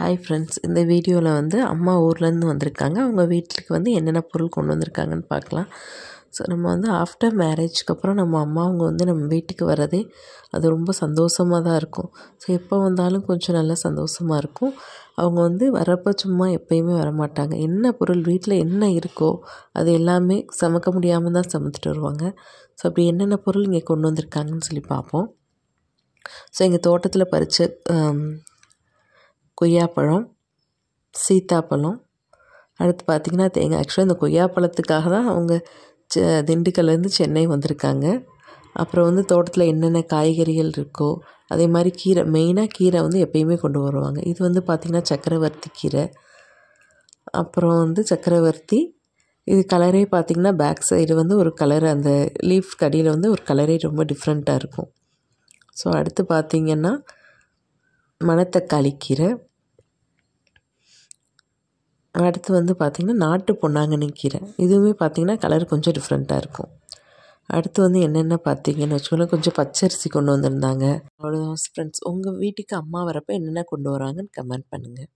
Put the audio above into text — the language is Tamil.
ஹாய் ஃப்ரெண்ட்ஸ் இந்த வீடியோவில் வந்து அம்மா ஊர்லேருந்து வந்திருக்காங்க அவங்க வீட்டுக்கு வந்து என்னென்ன பொருள் கொண்டு வந்திருக்காங்கன்னு பார்க்கலாம் ஸோ நம்ம வந்து ஆஃப்டர் மேரேஜ்க்கு அப்புறம் நம்ம அம்மா அவங்க வந்து நம்ம வீட்டுக்கு வரதே அது ரொம்ப சந்தோஷமாக தான் இருக்கும் ஸோ எப்போ வந்தாலும் கொஞ்சம் நல்லா சந்தோஷமாக இருக்கும் அவங்க வந்து வரப்போ சும்மா எப்போயுமே வரமாட்டாங்க என்ன பொருள் வீட்டில் என்ன இருக்கோ அது எல்லாமே சமைக்க முடியாமல் தான் சமைத்துட்டு வருவாங்க ஸோ அப்படி என்னென்ன பொருள் இங்கே கொண்டு வந்திருக்காங்கன்னு சொல்லி பார்ப்போம் ஸோ எங்கள் தோட்டத்தில் பறித்த கொய்யாப்பழம் சீத்தாப்பழம் அடுத்து பார்த்திங்கன்னா தேங்காய் ஆக்சுவலாக இந்த கொய்யாப்பழத்துக்காக தான் அவங்க செ திண்டுக்கல்லேருந்து சென்னை வந்திருக்காங்க அப்புறம் வந்து தோட்டத்தில் என்னென்ன காய்கறிகள் இருக்கோ அதே மாதிரி கீரை மெயினாக கீரை வந்து எப்பயுமே கொண்டு வருவாங்க இது வந்து பார்த்திங்கன்னா சக்கரவர்த்தி கீரை அப்புறம் வந்து சக்கரவர்த்தி இது கலரே பார்த்திங்கன்னா பேக் சைடு வந்து ஒரு கலர் அந்த லீஃப் கடியில் வந்து ஒரு கலரே ரொம்ப டிஃப்ரெண்ட்டாக இருக்கும் ஸோ அடுத்து பார்த்திங்கன்னா மணத்தக்காளி கீரை அடுத்து வந்து பார்த்திங்கன்னா நாட்டு பொன்னாங்கண்ணி கீரை இதுவுமே பார்த்திங்கன்னா கலர் கொஞ்சம் டிஃப்ரெண்ட்டாக இருக்கும் அடுத்து வந்து என்னென்ன பார்த்தீங்கன்னு வச்சுக்கோங்களேன் கொஞ்சம் பச்சரிசி கொண்டு வந்திருந்தாங்க அவ்வளோதான் ஃப்ரெண்ட்ஸ் உங்கள் வீட்டுக்கு அம்மா வரப்போ என்னென்ன கொண்டு வராங்கன்னு கமெண்ட் பண்ணுங்கள்